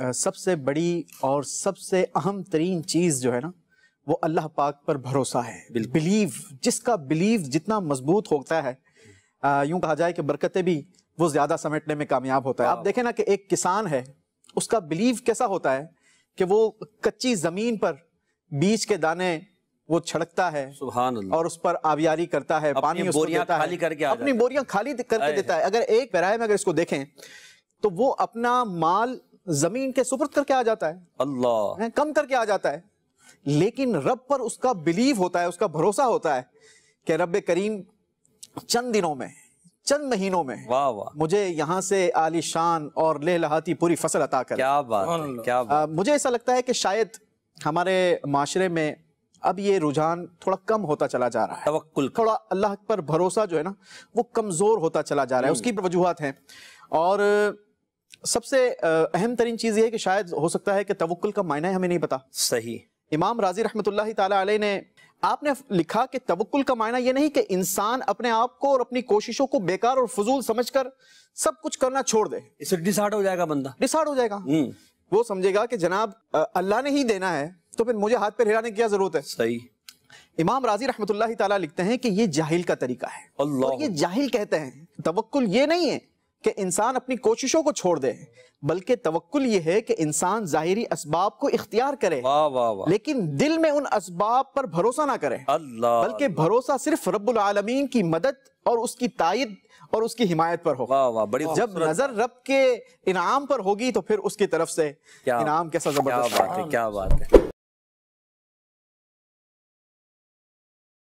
सबसे बड़ी और सबसे अहम तरीन चीज़ जो है ना वो अल्लाह पाक पर भरोसा है बिलीव जिसका बिलीव जितना मजबूत होता है यूँ कहा जाए कि बरकतें भी वो ज़्यादा समेटने में कामयाब होता है आप देखें ना कि एक किसान है उसका बिलीव कैसा होता है कि वो कच्ची ज़मीन पर बीज के दाने वो छड़कता है और उस पर आबियारी करता है पानी बोरियां खाली करके अपनी बोरियां खाली करके देता है अगर एक पैराए में अगर इसको देखें तो वो अपना माल जमीन के सुपुर्द करके आ जाता है अल्लाह कम करके आ जाता है लेकिन रब पर उसका बिलीव होता है उसका भरोसा होता है कि रब करीम चंद दिनों में चंद महीनों में वाह वाह मुझे यहाँ से आलिशान और लेह लहाती पूरी फसल अता कर क्या बात क्या बात। आ, मुझे ऐसा लगता है कि शायद हमारे माशरे में अब ये रुझान थोड़ा कम होता चला जा रहा है तवक्कुल थोड़ा अल्लाह पर भरोसा जो है ना वो कमज़ोर होता चला जा रहा है उसकी वजूहत है और सबसे अहम तरीन चीज़ ये है कि शायद हो सकता है कि तवक्ल का मायना हमें नहीं पता सही इमाम राजी रहमत ने आपने लिखा कि तवक्ल का मायना यह नहीं कि इंसान अपने आप को और अपनी कोशिशों को बेकार और फजूल समझकर सब कुछ करना छोड़ दे इसे डिसार्ड हो जाएगा बंदा डिसार्ड हो जाएगा हम्म। वो समझेगा कि जनाब अल्लाह ने ही देना है तो फिर मुझे हाथ पे हिलाने की क्या जरूरत है सही इमाम राजी रहमत लिखते हैं कि ये जाहिल का तरीका है और ये जाहिल कहते हैं तवक्ल ये नहीं है कि इंसान अपनी कोशिशों को छोड़ दे बल्कि तवक्ल ये है कि इंसान जाहिरी असबाब को इख्तियार करे वाह वाह वाह लेकिन दिल में उन असबाब पर भरोसा ना करे अल्लाह बल्कि भरोसा सिर्फ रब्बुल आलमीन की मदद और उसकी तायद और उसकी हिमायत पर हो वाह वाह बड़ी जब नजर रब के इनाम पर होगी तो फिर उसकी तरफ से इनाम कैसा जबरदस्त क्या बात है क्या बात है